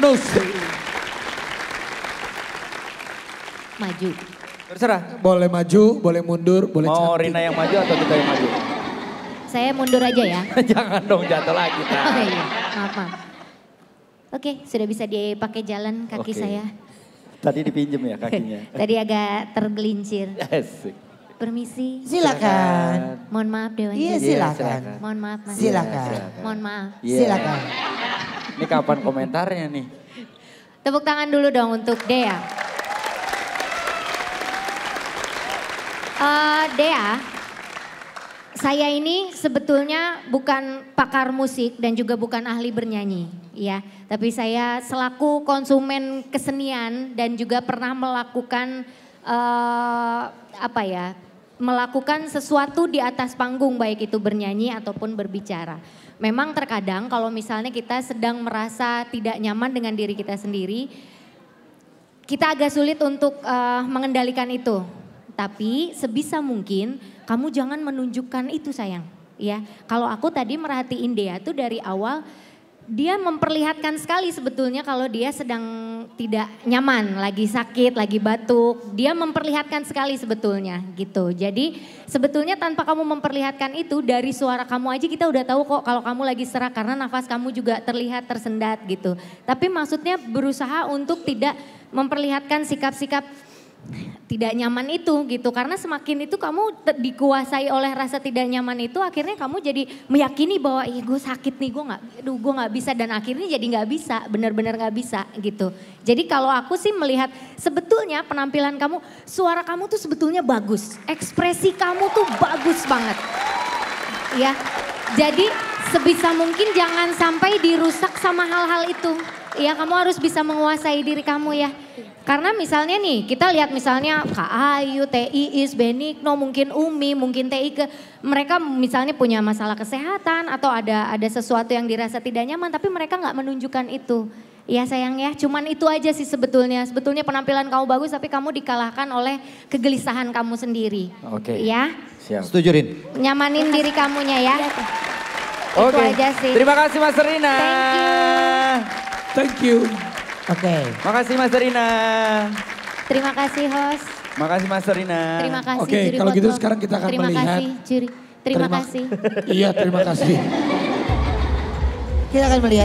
Manusi. Maju. Terserah. Boleh maju, boleh mundur, boleh Mau cantik. Rina yang maju atau kita yang maju? Saya mundur aja ya. Jangan dong jatuh lagi. Oke, Oh iya, maaf, maaf. Oke, sudah bisa dipakai jalan kaki Oke. saya. Tadi dipinjem ya kakinya. Tadi agak tergelincir. Asik. Permisi. Silakan. Mohon maaf Dewan. Iya silakan. Mohon maaf Mas. Silakan. Mohon maaf. Silakan. Iya. Ini kapan komentarnya nih? Tepuk tangan dulu dong untuk Dea. Uh, Dea, saya ini sebetulnya bukan pakar musik dan juga bukan ahli bernyanyi, ya. Tapi saya selaku konsumen kesenian dan juga pernah melakukan uh, apa ya melakukan sesuatu di atas panggung baik itu bernyanyi ataupun berbicara. Memang terkadang kalau misalnya kita sedang merasa tidak nyaman dengan diri kita sendiri, kita agak sulit untuk uh, mengendalikan itu. Tapi sebisa mungkin kamu jangan menunjukkan itu sayang, ya. Kalau aku tadi merhatiin dia tuh dari awal dia memperlihatkan sekali sebetulnya kalau dia sedang tidak nyaman, lagi sakit, lagi batuk. Dia memperlihatkan sekali sebetulnya gitu. Jadi sebetulnya tanpa kamu memperlihatkan itu dari suara kamu aja kita udah tahu kok kalau kamu lagi serak karena nafas kamu juga terlihat tersendat gitu. Tapi maksudnya berusaha untuk tidak memperlihatkan sikap-sikap tidak nyaman itu gitu karena semakin itu kamu dikuasai oleh rasa tidak nyaman itu akhirnya kamu jadi meyakini bahwa ih gue sakit nih gue nggak duh gue nggak bisa dan akhirnya jadi nggak bisa benar-benar nggak bisa gitu jadi kalau aku sih melihat sebetulnya penampilan kamu suara kamu tuh sebetulnya bagus ekspresi kamu tuh bagus banget ya jadi sebisa mungkin jangan sampai dirusak sama hal-hal itu ya kamu harus bisa menguasai diri kamu ya karena misalnya nih, kita lihat misalnya Kak Ayu, TIIS, Benigno, mungkin Umi, mungkin TIK, mereka misalnya punya masalah kesehatan atau ada ada sesuatu yang dirasa tidak nyaman, tapi mereka nggak menunjukkan itu. Iya sayang ya, cuman itu aja sih sebetulnya. Sebetulnya penampilan kamu bagus, tapi kamu dikalahkan oleh kegelisahan kamu sendiri. Oke. Okay. Ya. Siap. Setujuin. Nyamanin diri kamunya ya. Oke. Okay. Itu aja Terima kasih Mas Rina. Thank you. Thank you. Oke. Okay. Makasih Mas Rina. Terima kasih host. Makasih Mas Rina. Terima kasih Oke, okay, kalau gitu sekarang kita akan terima melihat. kasih juri. Terima, terima kasih. iya, terima kasih. kita akan melihat